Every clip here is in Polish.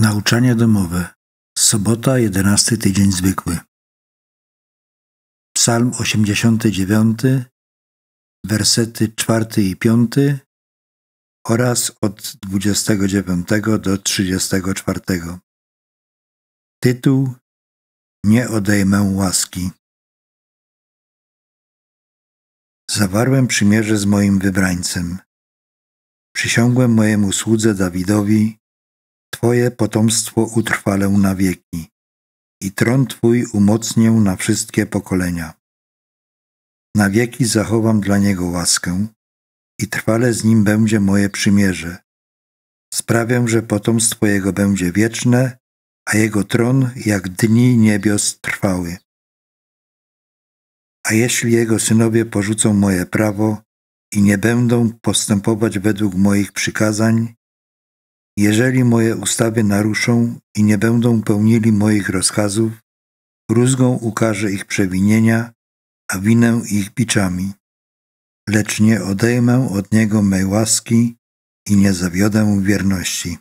Nauczanie domowe. Sobota, jedenasty tydzień zwykły. Psalm 89, wersety 4 i 5 oraz od 29 do 34. Tytuł Nie odejmę łaski. Zawarłem przymierze z moim wybrańcem. Przysiągłem mojemu słudze Dawidowi, Twoje potomstwo utrwalę na wieki i tron Twój umocnię na wszystkie pokolenia. Na wieki zachowam dla niego łaskę i trwale z nim będzie moje przymierze. Sprawię, że potomstwo jego będzie wieczne, a jego tron jak dni niebios trwały. A jeśli jego synowie porzucą moje prawo i nie będą postępować według moich przykazań, jeżeli moje ustawy naruszą i nie będą pełnili moich rozkazów, rózgą ukaże ich przewinienia, a winę ich biczami. Lecz nie odejmę od niego mej łaski i nie zawiodę wierności.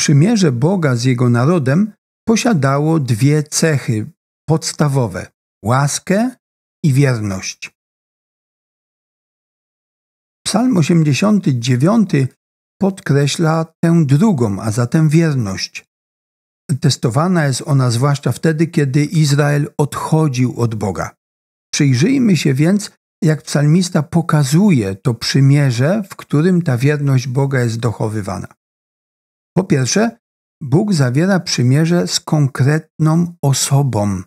Przymierze Boga z jego narodem posiadało dwie cechy podstawowe: łaskę i wierność. Psalm 89 podkreśla tę drugą, a zatem wierność. Testowana jest ona zwłaszcza wtedy, kiedy Izrael odchodził od Boga. Przyjrzyjmy się więc, jak psalmista pokazuje to przymierze, w którym ta wierność Boga jest dochowywana. Po pierwsze, Bóg zawiera przymierze z konkretną osobą.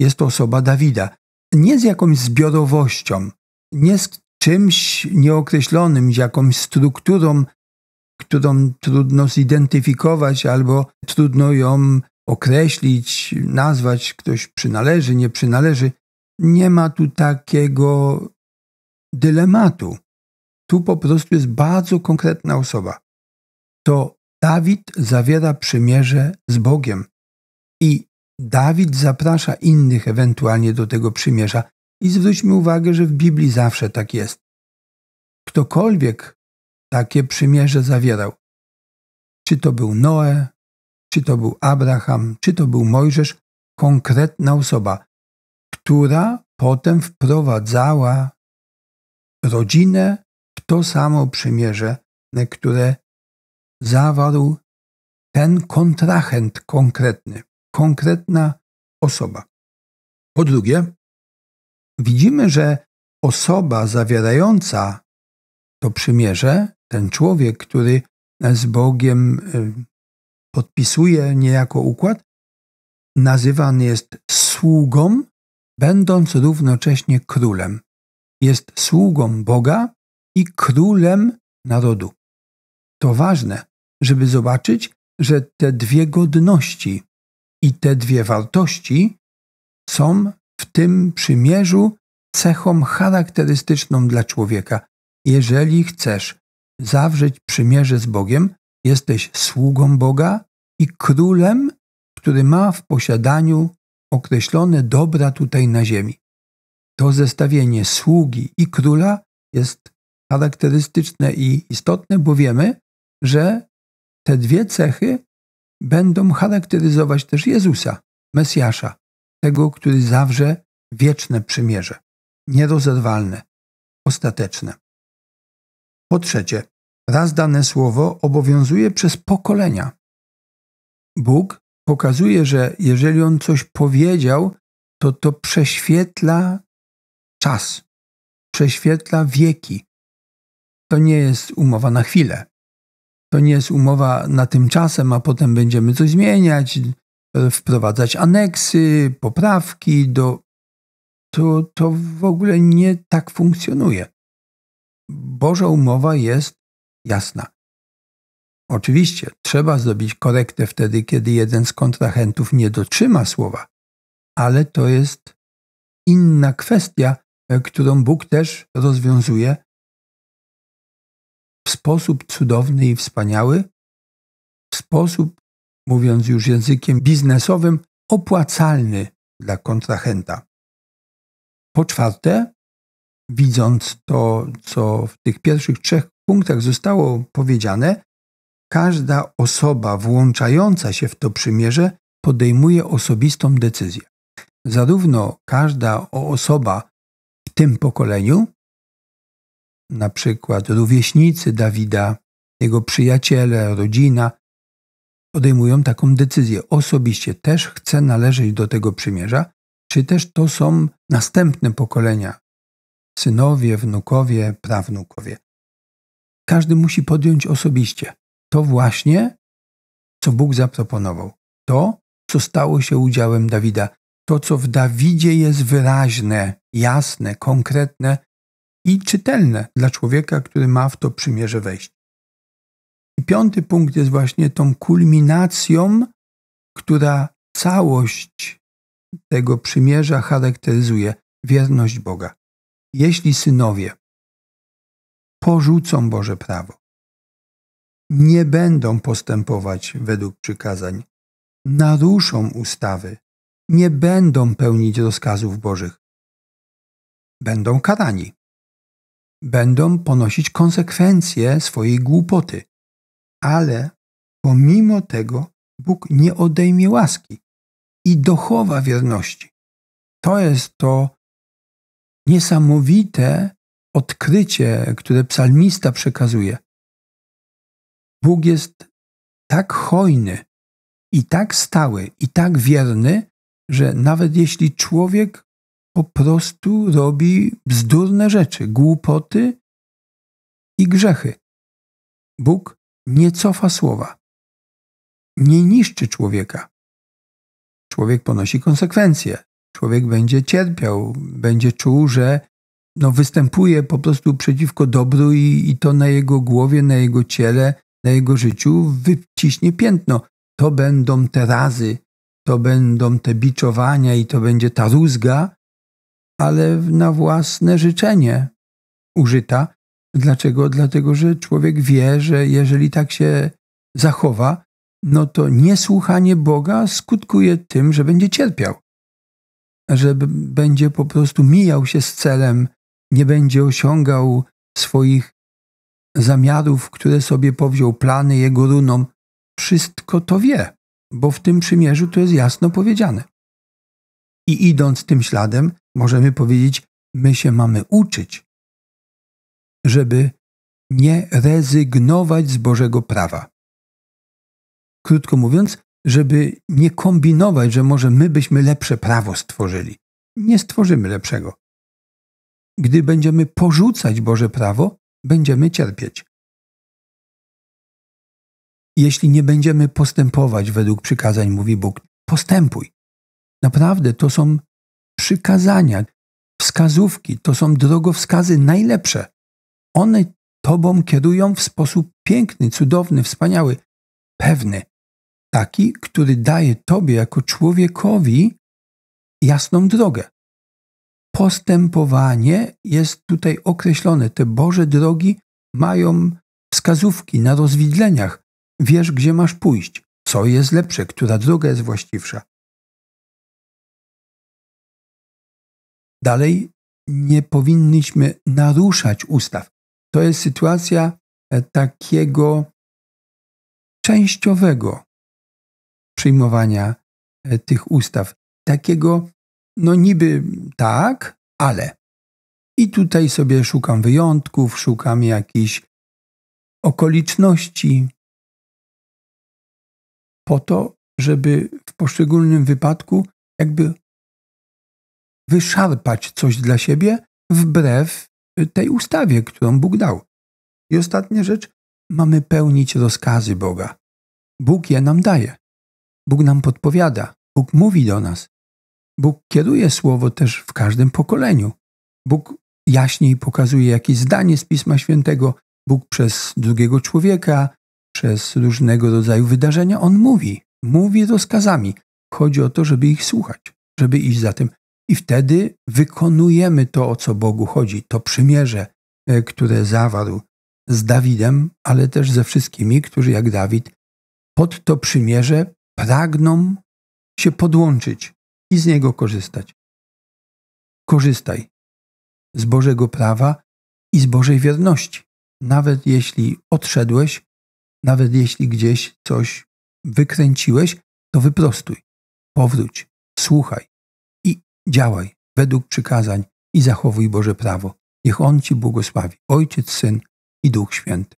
Jest to osoba Dawida. Nie z jakąś zbiorowością, nie z czymś nieokreślonym, jakąś strukturą, którą trudno zidentyfikować albo trudno ją określić, nazwać, ktoś przynależy, nie przynależy. Nie ma tu takiego dylematu. Tu po prostu jest bardzo konkretna osoba. To Dawid zawiera przymierze z Bogiem i Dawid zaprasza innych ewentualnie do tego przymierza. I zwróćmy uwagę, że w Biblii zawsze tak jest. Ktokolwiek takie przymierze zawierał, czy to był Noe, czy to był Abraham, czy to był Mojżesz, konkretna osoba, która potem wprowadzała rodzinę w to samo przymierze, które zawarł ten kontrahent konkretny, konkretna osoba. Po drugie, widzimy, że osoba zawierająca to przymierze, ten człowiek, który z Bogiem y, podpisuje niejako układ, nazywany jest sługą, będąc równocześnie królem. Jest sługą Boga i królem narodu. To ważne, żeby zobaczyć, że te dwie godności i te dwie wartości są w tym przymierzu cechą charakterystyczną dla człowieka. Jeżeli chcesz zawrzeć przymierze z Bogiem, jesteś sługą Boga i królem, który ma w posiadaniu określone dobra tutaj na ziemi. To zestawienie sługi i króla jest charakterystyczne i istotne, bo wiemy, że te dwie cechy będą charakteryzować też Jezusa, Mesjasza tego, który zawrze wieczne przymierze, nierozerwalne, ostateczne. Po trzecie, raz dane słowo obowiązuje przez pokolenia. Bóg pokazuje, że jeżeli on coś powiedział, to to prześwietla czas, prześwietla wieki. To nie jest umowa na chwilę. To nie jest umowa na tymczasem, a potem będziemy coś zmieniać, E, wprowadzać aneksy, poprawki do. To, to w ogóle nie tak funkcjonuje. Boża umowa jest jasna. Oczywiście trzeba zrobić korektę wtedy, kiedy jeden z kontrahentów nie dotrzyma słowa, ale to jest inna kwestia, e, którą Bóg też rozwiązuje w sposób cudowny i wspaniały, w sposób, mówiąc już językiem biznesowym, opłacalny dla kontrahenta. Po czwarte, widząc to, co w tych pierwszych trzech punktach zostało powiedziane, każda osoba włączająca się w to przymierze podejmuje osobistą decyzję. Zarówno każda osoba w tym pokoleniu, na przykład rówieśnicy Dawida, jego przyjaciele, rodzina, podejmują taką decyzję. Osobiście też chcę należeć do tego przymierza, czy też to są następne pokolenia synowie, wnukowie, prawnukowie. Każdy musi podjąć osobiście to właśnie, co Bóg zaproponował. To, co stało się udziałem Dawida. To, co w Dawidzie jest wyraźne, jasne, konkretne i czytelne dla człowieka, który ma w to przymierze wejść. I piąty punkt jest właśnie tą kulminacją, która całość tego przymierza charakteryzuje wierność Boga. Jeśli synowie porzucą Boże prawo, nie będą postępować według przykazań, naruszą ustawy, nie będą pełnić rozkazów Bożych, będą karani, będą ponosić konsekwencje swojej głupoty ale pomimo tego Bóg nie odejmie łaski i dochowa wierności. To jest to niesamowite odkrycie, które psalmista przekazuje. Bóg jest tak hojny i tak stały i tak wierny, że nawet jeśli człowiek po prostu robi bzdurne rzeczy, głupoty i grzechy, Bóg nie cofa słowa, nie niszczy człowieka. Człowiek ponosi konsekwencje. Człowiek będzie cierpiał, będzie czuł, że no, występuje po prostu przeciwko dobru i, i to na jego głowie, na jego ciele, na jego życiu wyciśnie piętno. To będą te razy, to będą te biczowania i to będzie ta rózga, ale na własne życzenie użyta, Dlaczego? Dlatego, że człowiek wie, że jeżeli tak się zachowa, no to niesłuchanie Boga skutkuje tym, że będzie cierpiał, że będzie po prostu mijał się z celem, nie będzie osiągał swoich zamiarów, które sobie powziął, plany jego runą. Wszystko to wie, bo w tym przymierzu to jest jasno powiedziane. I idąc tym śladem, możemy powiedzieć, my się mamy uczyć, żeby nie rezygnować z Bożego prawa. Krótko mówiąc, żeby nie kombinować, że może my byśmy lepsze prawo stworzyli. Nie stworzymy lepszego. Gdy będziemy porzucać Boże prawo, będziemy cierpieć. Jeśli nie będziemy postępować według przykazań, mówi Bóg, postępuj. Naprawdę to są przykazania, wskazówki, to są drogowskazy najlepsze. One Tobą kierują w sposób piękny, cudowny, wspaniały, pewny. Taki, który daje Tobie jako człowiekowi jasną drogę. Postępowanie jest tutaj określone. Te Boże drogi mają wskazówki na rozwidleniach. Wiesz, gdzie masz pójść, co jest lepsze, która droga jest właściwsza. Dalej, nie powinniśmy naruszać ustaw to jest sytuacja e, takiego częściowego przyjmowania e, tych ustaw. Takiego, no niby tak, ale. I tutaj sobie szukam wyjątków, szukam jakichś okoliczności, po to, żeby w poszczególnym wypadku jakby wyszarpać coś dla siebie wbrew tej ustawie, którą Bóg dał. I ostatnia rzecz, mamy pełnić rozkazy Boga. Bóg je nam daje. Bóg nam podpowiada. Bóg mówi do nas. Bóg kieruje słowo też w każdym pokoleniu. Bóg jaśniej pokazuje jakieś zdanie z Pisma Świętego. Bóg przez drugiego człowieka, przez różnego rodzaju wydarzenia, on mówi. Mówi rozkazami. Chodzi o to, żeby ich słuchać, żeby iść za tym. I wtedy wykonujemy to, o co Bogu chodzi, to przymierze, e, które zawarł z Dawidem, ale też ze wszystkimi, którzy jak Dawid pod to przymierze pragną się podłączyć i z niego korzystać. Korzystaj z Bożego prawa i z Bożej wierności. Nawet jeśli odszedłeś, nawet jeśli gdzieś coś wykręciłeś, to wyprostuj, powróć, słuchaj, Działaj według przykazań i zachowuj Boże prawo. Niech On Ci błogosławi, Ojciec, Syn i Duch Święty.